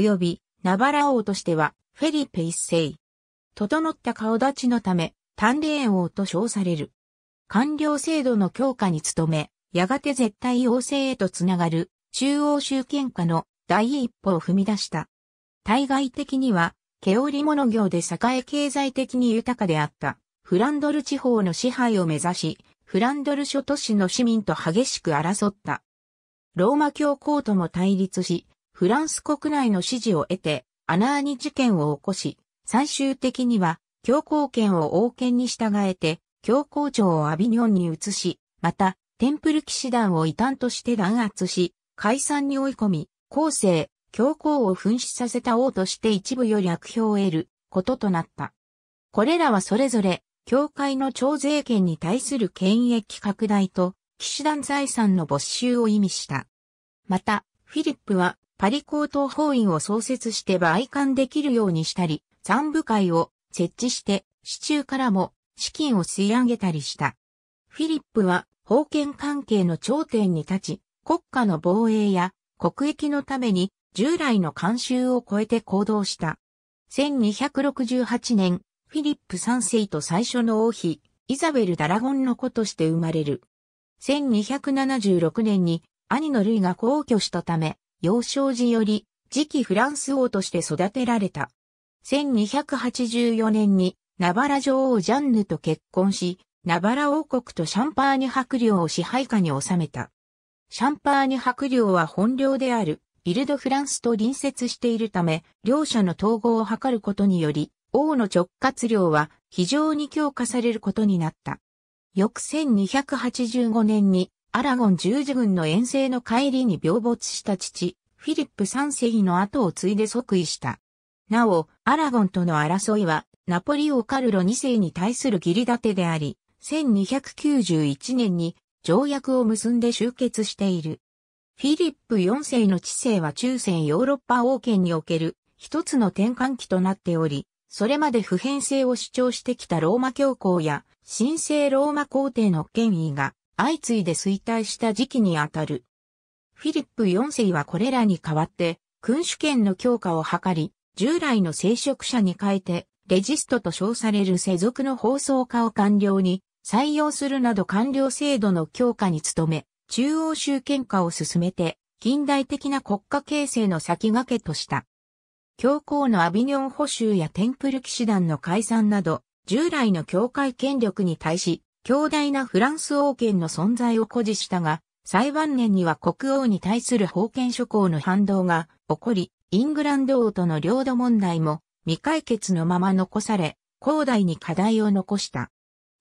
及びナバラ王としてはフェリペ一世。整った顔立ちのため、丹麗王と称される。官僚制度の強化に努め、やがて絶対王政へとつながる中央集権化の第一歩を踏み出した。対外的には、毛織物業で栄え経済的に豊かであったフランドル地方の支配を目指し、フランドル諸都市の市民と激しく争った。ローマ教皇とも対立し、フランス国内の支持を得て、アナーニ事件を起こし、最終的には、教皇権を王権に従えて、教皇庁をアビニョンに移し、また、テンプル騎士団を異端として弾圧し、解散に追い込み、後世、教皇を紛失させた王として一部より悪評を得ることとなった。これらはそれぞれ、教会の徴税権に対する権益拡大と、騎士団財産の没収を意味した。また、フィリップはパリ高等法院を創設して売館できるようにしたり、残部会を設置して、市中からも資金を吸い上げたりした。フィリップは、封建関係の頂点に立ち、国家の防衛や国益のために従来の慣習を超えて行動した。1268年、フィリップ3世と最初の王妃、イザベル・ダラゴンの子として生まれる。1276年に兄のルイが皇居したため、幼少時より次期フランス王として育てられた。1284年にナバラ女王ジャンヌと結婚し、ナバラ王国とシャンパーニュ伯領を支配下に収めた。シャンパーニュ伯領は本領である、イルド・フランスと隣接しているため、両者の統合を図ることにより、王の直轄領は非常に強化されることになった。翌1285年にアラゴン十字軍の遠征の帰りに病没した父、フィリップ三世の後を継いで即位した。なお、アラゴンとの争いは、ナポリオカルロ二世に対する義理立てであり、1291年に条約を結んで終結している。フィリップ四世の知性は中世ヨーロッパ王権における一つの転換期となっており、それまで普遍性を主張してきたローマ教皇や神聖ローマ皇帝の権威が相次いで衰退した時期にあたる。フィリップ4世はこれらに代わって、君主権の強化を図り、従来の聖職者に変えて、レジストと称される世俗の放送化を官僚に採用するなど官僚制度の強化に努め、中央集権化を進めて、近代的な国家形成の先駆けとした。教皇のアビニョン補修やテンプル騎士団の解散など、従来の教会権力に対し、強大なフランス王権の存在を誇示したが、最晩年には国王に対する封建諸侯の反動が起こり、イングランド王との領土問題も未解決のまま残され、後代に課題を残した。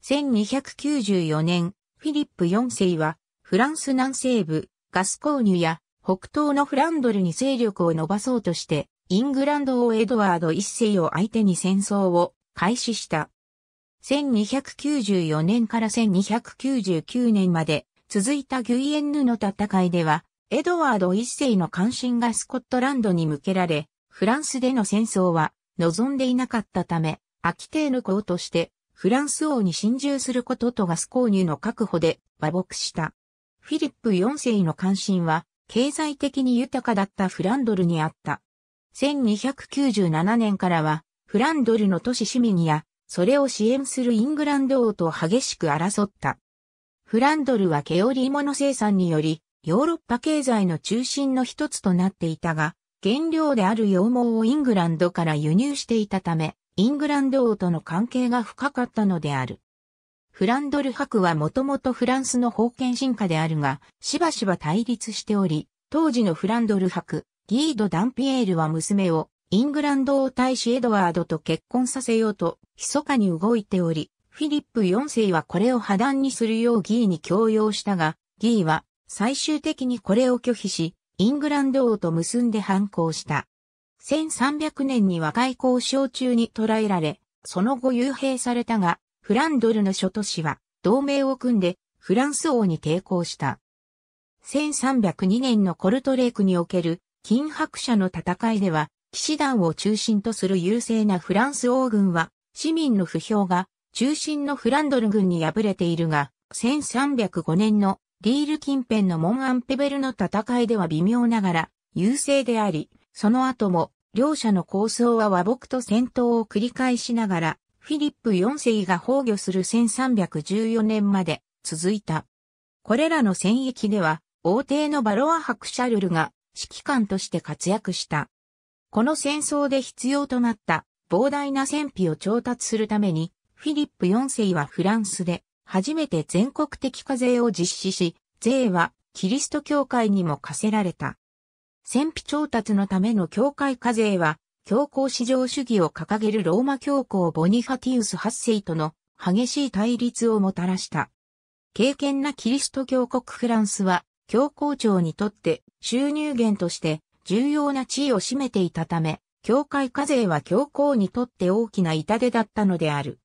1294年、フィリップ4世は、フランス南西部、ガスコーニュや北東のフランドルに勢力を伸ばそうとして、イングランド王エドワード1世を相手に戦争を開始した。1294年から1299年まで続いたギュイエンヌの戦いでは、エドワード一世の関心がスコットランドに向けられ、フランスでの戦争は望んでいなかったため、アキテーヌ公としてフランス王に侵入することとガス購入の確保で和睦した。フィリップ4世の関心は経済的に豊かだったフランドルにあった。1297年からはフランドルの都市市民やそれを支援するイングランド王と激しく争った。フランドルは毛織物生産により、ヨーロッパ経済の中心の一つとなっていたが、原料である羊毛をイングランドから輸入していたため、イングランド王との関係が深かったのである。フランドル博はもともとフランスの封建進化であるが、しばしば対立しており、当時のフランドル博、ギード・ダンピエールは娘をイングランド王大使エドワードと結婚させようと、密かに動いており、フィリップ4世はこれを破談にするようギーに強要したが、ギーは最終的にこれを拒否し、イングランド王と結んで反抗した。1300年に和解交渉中に捕らえられ、その後幽閉されたが、フランドルの諸都市は同盟を組んでフランス王に抵抗した。1302年のコルトレークにおける金白社の戦いでは、騎士団を中心とする優勢なフランス王軍は、市民の不評が中心のフランドル軍に敗れているが、1305年のリール近辺のモンアンペベルの戦いでは微妙ながら優勢であり、その後も両者の構想は和睦と戦闘を繰り返しながら、フィリップ4世が崩御する1314年まで続いた。これらの戦役では、王帝のバロア・ハクシャルルが指揮官として活躍した。この戦争で必要となった膨大な戦費を調達するために、フィリップ4世はフランスで初めて全国的課税を実施し、税はキリスト教会にも課せられた。戦費調達のための教会課税は、教皇至上主義を掲げるローマ教皇ボニファティウス8世との激しい対立をもたらした。敬虔なキリスト教国フランスは、教皇庁にとって収入源として重要な地位を占めていたため、教会課税は教皇にとって大きな痛手だったのである。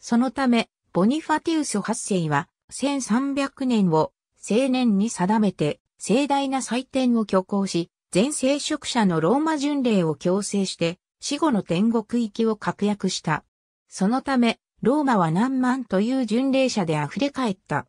そのため、ボニファティウス8世は、1300年を青年に定めて、盛大な祭典を挙行し、全聖職者のローマ巡礼を強制して、死後の天国行きを確約した。そのため、ローマは何万という巡礼者で溢れ返った。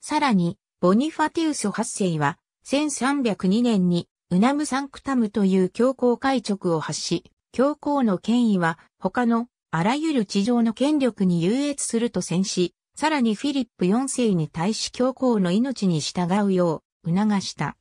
さらに、ボニファティウス8世は、1302年にウナムサンクタムという教皇会直を発し、教皇の権威は他のあらゆる地上の権力に優越すると宣し、さらにフィリップ4世に対し教皇の命に従うよう促した。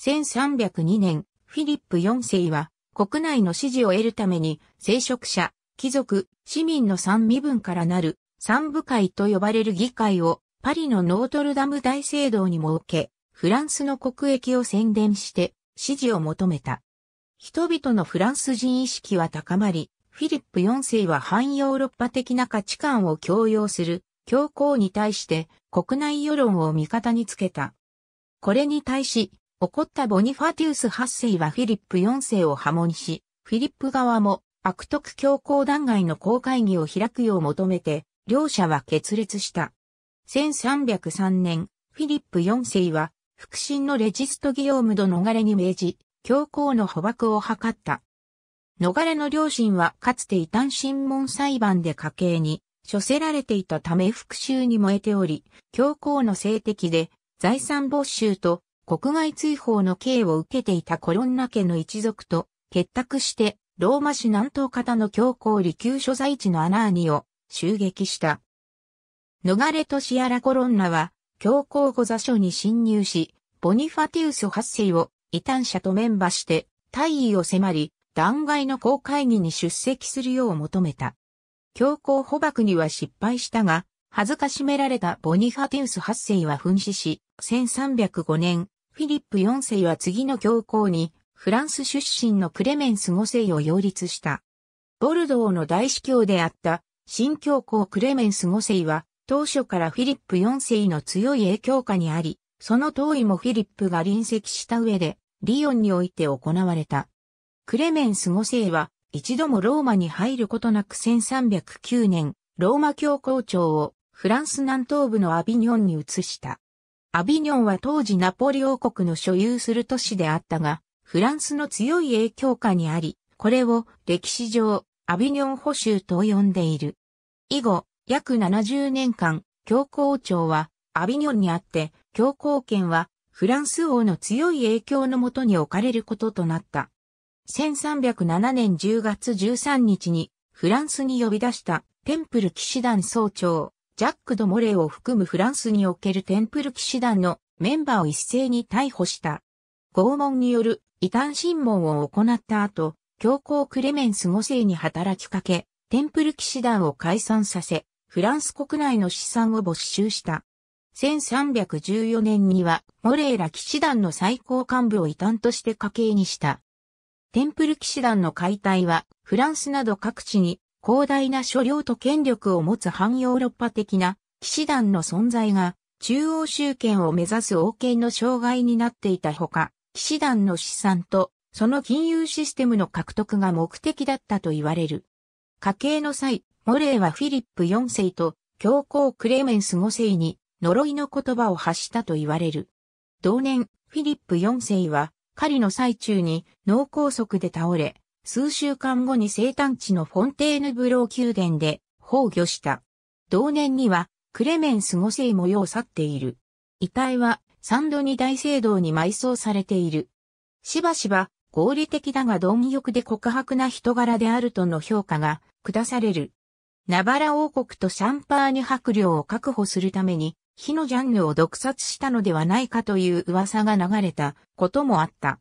1302年、フィリップ4世は国内の支持を得るために聖職者、貴族、市民の三身分からなる三部会と呼ばれる議会をパリのノートルダム大聖堂に設け、フランスの国益を宣伝して支持を求めた。人々のフランス人意識は高まり、フィリップ4世は反ヨーロッパ的な価値観を強要する教皇に対して国内世論を味方につけた。これに対し、怒ったボニファティウス8世はフィリップ4世を破門し、フィリップ側も悪徳教皇弾劾の公会議を開くよう求めて、両者は決裂した。1303年、フィリップ4世は腹心のレジストギオームド逃れに命じ、教皇の捕獲を図った。逃れの両親はかつて異端審問裁判で家計に処せられていたため復讐に燃えており、教皇の性的で財産没収と国外追放の刑を受けていたコロンナ家の一族と結託してローマ市南東方の教皇離宮所在地のアナーニを襲撃した。逃れとシアラ・コロンナは教皇後座所に侵入し、ボニファティウス8世を異端者とメンバーして、大位を迫り、弾劾の公会議に出席するよう求めた。教皇捕獲には失敗したが、恥ずかしめられたボニファティウス8世は紛死し、1305年、フィリップ4世は次の教皇に、フランス出身のクレメンス5世を擁立した。ボルドーの大司教であった、新教皇クレメンス5世は、当初からフィリップ4世の強い影響下にあり、その遠いもフィリップが臨席した上で、リヨンにおいて行われた。クレメンス5世は、一度もローマに入ることなく1309年、ローマ教皇庁をフランス南東部のアビニョンに移した。アビニョンは当時ナポリ王国の所有する都市であったが、フランスの強い影響下にあり、これを歴史上アビニョン保守と呼んでいる。以後、約70年間、教皇庁はアビニョンにあって、教皇権はフランス王の強い影響のもとに置かれることとなった。1307年10月13日にフランスに呼び出したテンプル騎士団総長、ジャック・ド・モレーを含むフランスにおけるテンプル騎士団のメンバーを一斉に逮捕した。拷問による異端審問を行った後、教皇クレメンス5世に働きかけ、テンプル騎士団を解散させ、フランス国内の資産を没収した。1314年には、モレーラ騎士団の最高幹部を異端として家計にした。テンプル騎士団の解体は、フランスなど各地に広大な所領と権力を持つ反ヨーロッパ的な騎士団の存在が、中央集権を目指す王権の障害になっていたほか、騎士団の資産と、その金融システムの獲得が目的だったと言われる。家計の際、モレーはフィリップ4世と教皇クレメンス5世に呪いの言葉を発したと言われる。同年、フィリップ4世は狩りの最中に脳梗塞で倒れ、数週間後に生誕地のフォンテーヌブロー宮殿で崩御した。同年にはクレメンス5世も世を去っている。遺体はサンドニ大聖堂に埋葬されている。しばしば合理的だが貪欲で告白な人柄であるとの評価が下される。ナバラ王国とシャンパーニュ白領を確保するために、火のジャンヌを毒殺したのではないかという噂が流れたこともあった。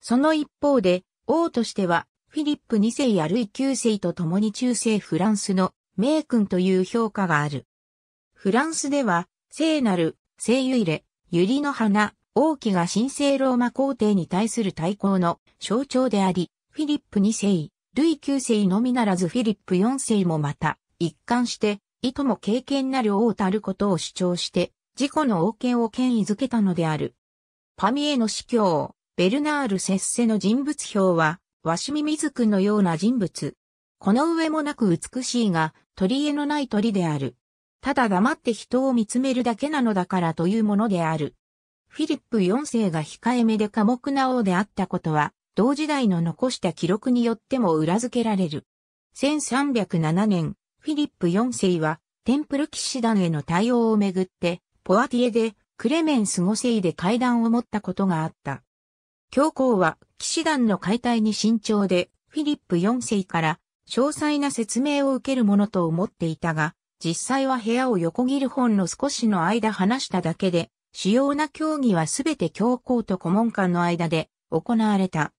その一方で、王としては、フィリップ2世やルイ9世と共に中世フランスの名君という評価がある。フランスでは、聖なる、聖ユイレ、ユリの花、王妃が神聖ローマ皇帝に対する対抗の象徴であり、フィリップ2世、ルイ9世のみならずフィリップ4世もまた、一貫して、いとも経験なる。をたることを主張して、自己の王権を権威づけたのである。パミエの司教、ベルナール・セッセの人物表は、ワシミミズクのような人物。この上もなく美しいが、取り柄のない鳥である。ただ黙って人を見つめるだけなのだからというものである。フィリップ4世が控えめで寡黙な王であったことは、同時代の残した記録によっても裏付けられる。1307年、フィリップ4世は、テンプル騎士団への対応をめぐって、ポアティエで、クレメンス5世で会談を持ったことがあった。教皇は、騎士団の解体に慎重で、フィリップ4世から、詳細な説明を受けるものと思っていたが、実際は部屋を横切る本の少しの間話しただけで、主要な協議はすべて教皇と顧問官の間で行われた。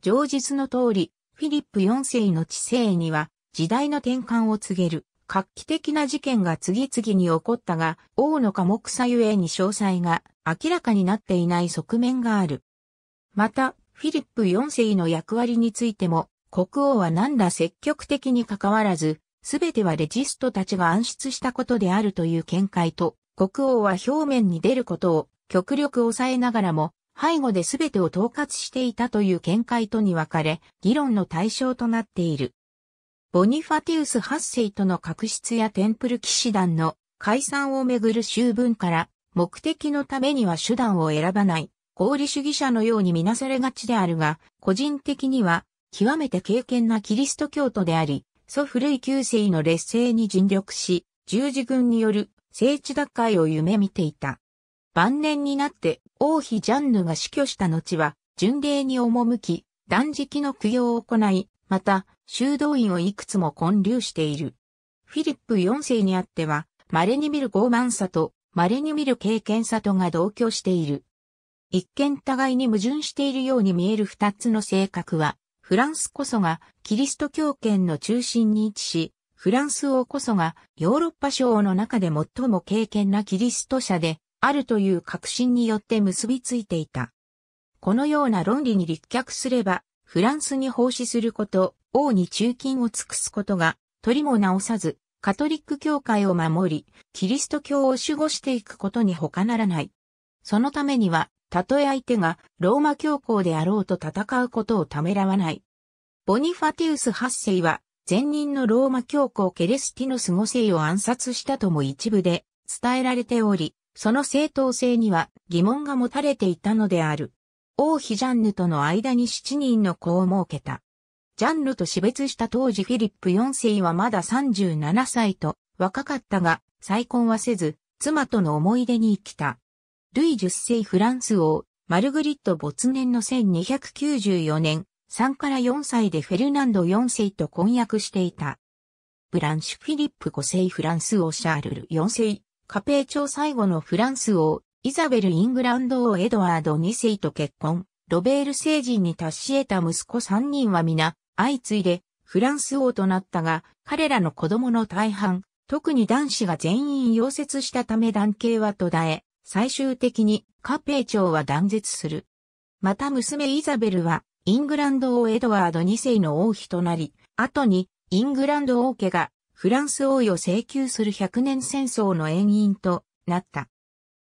上実の通り、フィリップ4世の知性には、時代の転換を告げる画期的な事件が次々に起こったが、王の科目さゆえに詳細が明らかになっていない側面がある。また、フィリップ4世の役割についても、国王は何ら積極的に関わらず、すべてはレジストたちが暗出したことであるという見解と、国王は表面に出ることを極力抑えながらも、背後で全てを統括していたという見解とに分かれ、議論の対象となっている。ボニファティウス8世との確執やテンプル騎士団の解散をめぐる修文から目的のためには手段を選ばない合理主義者のようにみなされがちであるが、個人的には極めて敬虔なキリスト教徒であり、祖古い旧世の劣勢に尽力し、十字軍による聖地奪回を夢見ていた。晩年になって王妃ジャンヌが死去した後は、巡礼に赴き、断食の供養を行い、また、修道院をいくつも混流している。フィリップ4世にあっては、稀に見る傲慢さと、稀に見る経験さとが同居している。一見互いに矛盾しているように見える二つの性格は、フランスこそがキリスト教圏の中心に位置し、フランス王こそがヨーロッパ諸王の中で最も敬虔なキリスト者であるという確信によって結びついていた。このような論理に立脚すれば、フランスに奉仕すること、王に忠勤を尽くすことが、取りも直さず、カトリック教会を守り、キリスト教を守護していくことに他ならない。そのためには、たとえ相手がローマ教皇であろうと戦うことをためらわない。ボニファティウス8世は、前任のローマ教皇ケレスティノス5世を暗殺したとも一部で伝えられており、その正当性には疑問が持たれていたのである。王妃ジャンヌとの間に7人の子を設けた。ジャンヌと死別した当時フィリップ4世はまだ37歳と若かったが、再婚はせず、妻との思い出に生きた。ルイ10世フランス王、マルグリット没年の1294年、3から4歳でフェルナンド4世と婚約していた。ブランシュ・フィリップ5世フランス王シャールル4世、カペー朝最後のフランス王、イザベル・イングランド王エドワード2世と結婚、ロベール星人に達し得た息子3人は皆、相次いでフランス王となったが、彼らの子供の大半、特に男子が全員溶接したため男系は途絶え、最終的にカペー長は断絶する。また娘イザベルは、イングランド王エドワード2世の王妃となり、後に、イングランド王家が、フランス王位を請求する100年戦争の延因となった。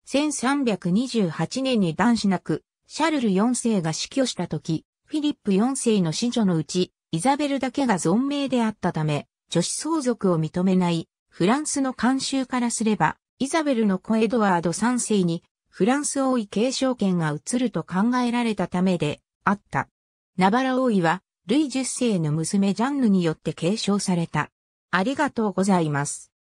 1328年に男子なく、シャルル4世が死去した時、フィリップ4世の子女のうち、イザベルだけが存命であったため、女子相続を認めないフランスの慣習からすれば、イザベルの子エドワード3世にフランス王位継承権が移ると考えられたためであった。ナバラ王位は、ルイ10世の娘ジャンヌによって継承された。ありがとうございます。